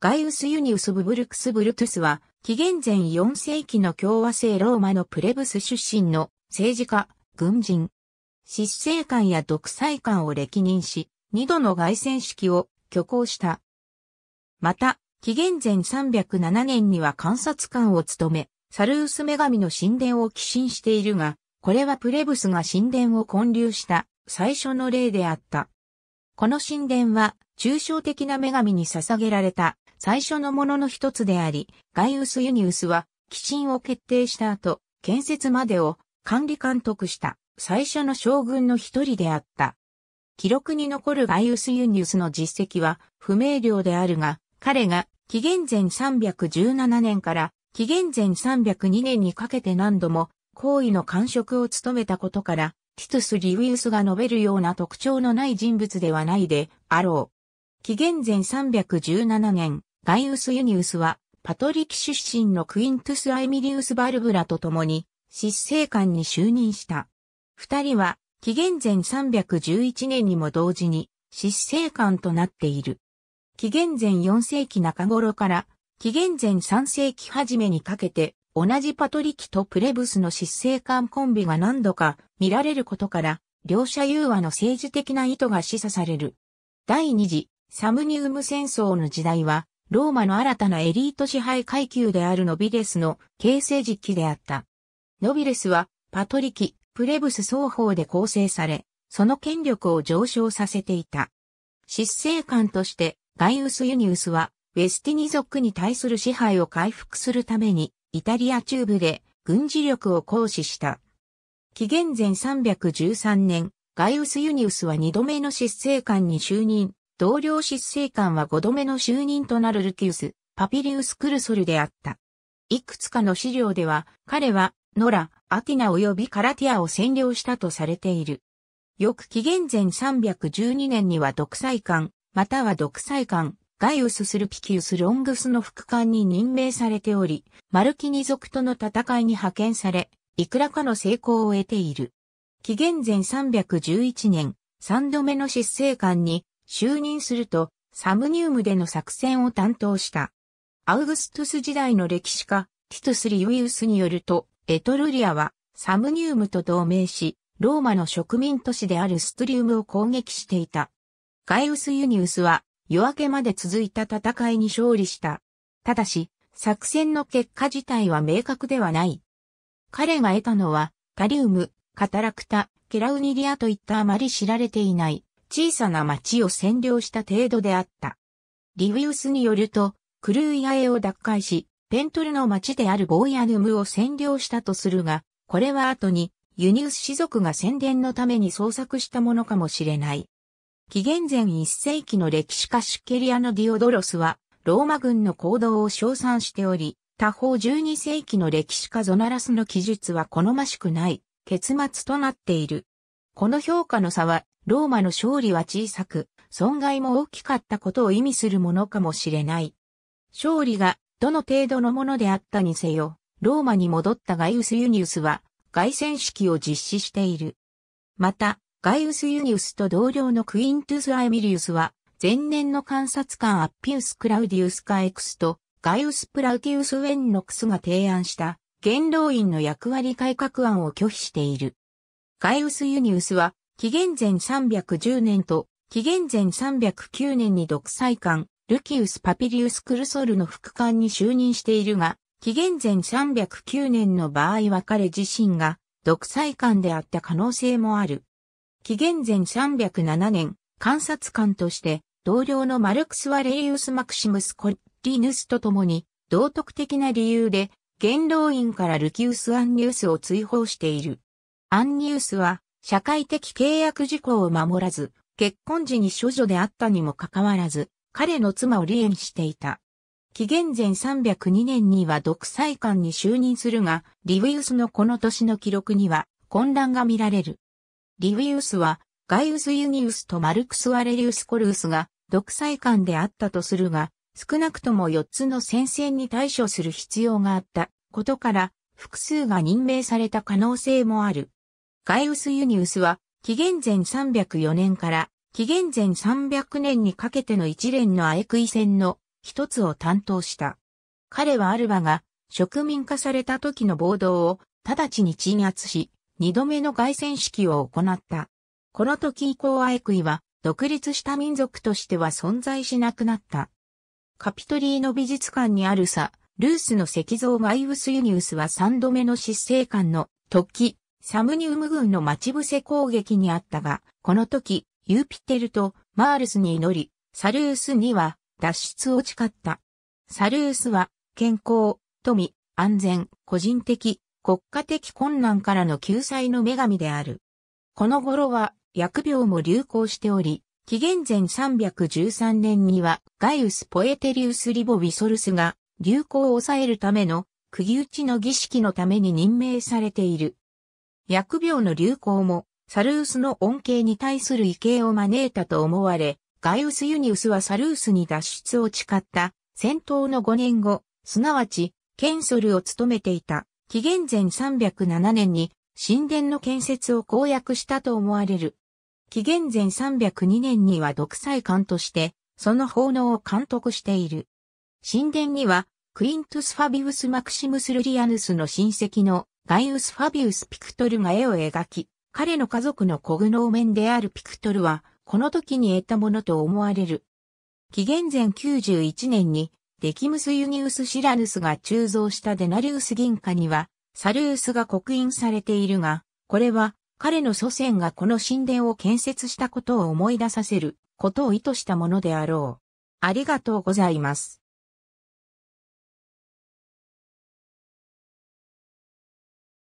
ガイウス・ユニウス・ブブルクス・ブルトゥスは、紀元前4世紀の共和制ローマのプレブス出身の政治家、軍人。失政官や独裁官を歴任し、二度の外戦式を挙行した。また、紀元前307年には観察官を務め、サルウス女神の神殿を寄進しているが、これはプレブスが神殿を建立した最初の例であった。この神殿は抽象的な女神に捧げられた最初のものの一つであり、ガイウス・ユニウスは、寄進を決定した後、建設までを管理監督した最初の将軍の一人であった。記録に残るガイウス・ユニウスの実績は不明瞭であるが、彼が紀元前317年から紀元前302年にかけて何度も皇位の官職を務めたことから、ティトス・リウィウスが述べるような特徴のない人物ではないであろう。紀元前317年、ガイウス・ユニウスは、パトリキ出身のクイントゥス・アイミリウス・バルブラと共に、執政官に就任した。二人は、紀元前311年にも同時に、執政官となっている。紀元前4世紀中頃から、紀元前3世紀初めにかけて、同じパトリキとプレブスの執政官コンビが何度か見られることから、両者融和の政治的な意図が示唆される。第二次、サムニウム戦争の時代は、ローマの新たなエリート支配階級であるノビレスの形成時期であった。ノビレスは、パトリキ、プレブス双方で構成され、その権力を上昇させていた。執政官として、ガイウス・ユニウスは、ウェスティニ族に対する支配を回復するために、イタリア中部で軍事力を行使した。紀元前313年、ガイウス・ユニウスは二度目の執政官に就任、同僚執政官は5度目の就任となるルキウス、パピリウス・クルソルであった。いくつかの資料では、彼は、ノラ、アティナ及びカラティアを占領したとされている。翌紀元前312年には独裁官、または独裁官、ガイウス・スルピキウス・ロングスの副官に任命されており、マルキニ族との戦いに派遣され、いくらかの成功を得ている。紀元前311年、3度目の執政官に就任すると、サムニウムでの作戦を担当した。アウグストゥス時代の歴史家、ティトゥス・リウィウスによると、エトルリアはサムニウムと同盟し、ローマの植民都市であるストリウムを攻撃していた。ガイウス・ユニウスは夜明けまで続いた戦いに勝利した。ただし、作戦の結果自体は明確ではない。彼が得たのは、タリウム、カタラクタ、ケラウニリアといったあまり知られていない小さな町を占領した程度であった。リウィウスによると、クルーイアエを奪回し、ペントルの町であるボーヤヌムを占領したとするが、これは後にユニウス氏族が宣伝のために創作したものかもしれない。紀元前1世紀の歴史家シュケリアのディオドロスは、ローマ軍の行動を称賛しており、他方12世紀の歴史家ゾナラスの記述は好ましくない、結末となっている。この評価の差は、ローマの勝利は小さく、損害も大きかったことを意味するものかもしれない。勝利が、どの程度のものであったにせよ、ローマに戻ったガイウス・ユニウスは、凱旋式を実施している。また、ガイウス・ユニウスと同僚のクイントゥス・アエミリウスは、前年の観察官アッピウス・クラウディウス・カエクスと、ガイウス・プラウティウス・ウェンノクスが提案した、元老院の役割改革案を拒否している。ガイウス・ユニウスは、紀元前310年と、紀元前309年に独裁官、ルキウス・パピリウス・クルソルの副官に就任しているが、紀元前309年の場合は彼自身が、独裁官であった可能性もある。紀元前307年、観察官として、同僚のマルクス・ワレイウス・マクシムス・コリヌスと共に、道徳的な理由で、元老院からルキウス・アンニウスを追放している。アンニュースは、社会的契約事項を守らず、結婚時に処女であったにもかかわらず、彼の妻を離縁していた。紀元前302年には独裁官に就任するが、リウィウスのこの年の記録には混乱が見られる。リウィウスは、ガイウス・ユニウスとマルクス・アレリウス・コルウスが独裁官であったとするが、少なくとも4つの戦線に対処する必要があったことから、複数が任命された可能性もある。ガイウス・ユニウスは、紀元前304年から紀元前300年にかけての一連のアエクイ戦の一つを担当した。彼はアルバが植民化された時の暴動を直ちに鎮圧し、二度目の凱旋式を行った。この時以降アエクイは独立した民族としては存在しなくなった。カピトリーの美術館にあるさ、ルースの石像ガイウス・ユニウスは三度目の執政官の突起、サムニウム軍の待ち伏せ攻撃にあったが、この時、ユーピテルとマールスに祈り、サルースには脱出を誓った。サルースは、健康、富、安全、個人的、国家的困難からの救済の女神である。この頃は、薬病も流行しており、紀元前313年には、ガイウス・ポエテリウス・リボ・ウィソルスが、流行を抑えるための、釘打ちの儀式のために任命されている。薬病の流行も、サルースの恩恵に対する異形を招いたと思われ、ガイウス・ユニウスはサルースに脱出を誓った、戦闘の5年後、すなわち、ケンソルを務めていた、紀元前307年に、神殿の建設を公約したと思われる。紀元前302年には独裁官として、その奉納を監督している。神殿には、クイントス・ファビウス・マクシムス・ルリアヌスの親戚のガイウス・ファビウス・ピクトルが絵を描き、彼の家族のコグノーメンであるピクトルは、この時に得たものと思われる。紀元前91年に、デキムス・ユニウス・シラヌスが鋳造したデナリウス銀貨には、サルウスが刻印されているが、これは、彼の祖先がこの神殿を建設したことを思い出させることを意図したものであろう。ありがとうございます。